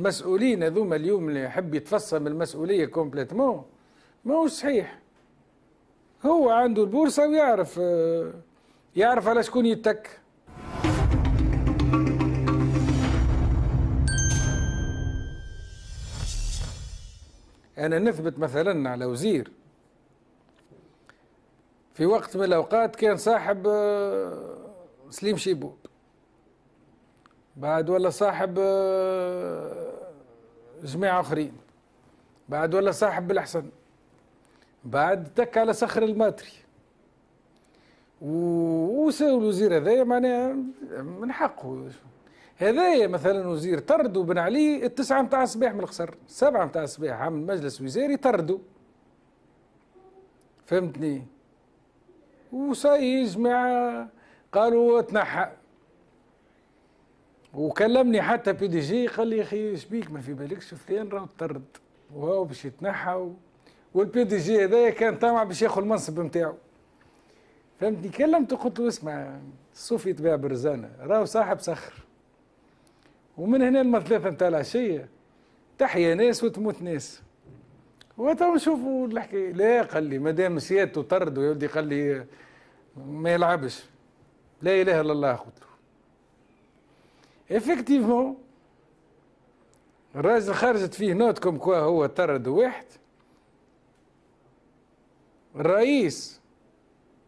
المسؤولين هذوما اليوم اللي يحب يتفصم المسؤوليه كومبليتمون ماهوش صحيح هو عنده البورصه ويعرف آه، يعرف على شكون يتك انا نثبت مثلا على وزير في وقت من الاوقات كان صاحب آه، سليم شيبوب بعد ولا صاحب آه، جماعة آخرين بعد ولا صاحب بالأحسن بعد تك على صخر الماتري وساو الوزير هذايا معناها من حقه هذايا مثلا وزير طردوا بن علي التسعة متاع الصباح من القصر السبعة متاع الصباح عمل مجلس وزاري طردوا فهمتني وصاي جماعة قالوا تنحى وكلمني حتى بي دي جي قال لي يا اخي بيك ما في بالكش فلان راه طرد وهو باش يتنحى و... والبي دي جي هذايا كان طامع باش ياخذ المنصب نتاعو فهمتني كلمته قلت له اسمع صوفي تبيع برزانه راهو صاحب صخر ومن هنا لما ثلاثه نتاع العشيه تحيا ناس وتموت ناس وتو نشوفوا الحكايه لا قال لي مادام سيادته طرد ويودي قال لي ما يلعبش لا اله الا الله قلت له effectivement, الراجل خرجت فيه نوت كوم كوا هو طرد واحد الرئيس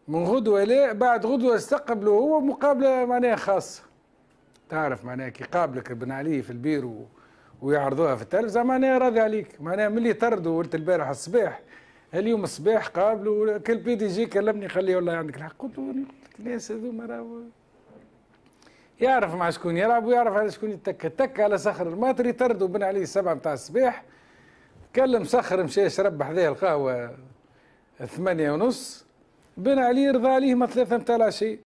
من غدوة لا بعد غدوة استقبله هو مقابلة معناها خاصة تعرف معناها كي قابلك ابن علي في البيرو ويعرضوها في التلفزة معناها راضي عليك معناها ملي طردوا ولد البارح الصباح اليوم الصباح قابلوا كل بي دي جي كلمني قال لي والله عندك الحق قلت له الناس هذوما راهو يعرف مع شكون يلعب ويعرف على شكون يتك تك على صخر الماطري طرد بن علي السبعة متاع الصباح كلم صخر مشى شرب حذاه القهوة ثمانية ونص بن علي رضى عليه ما ثلاثة متاع العشي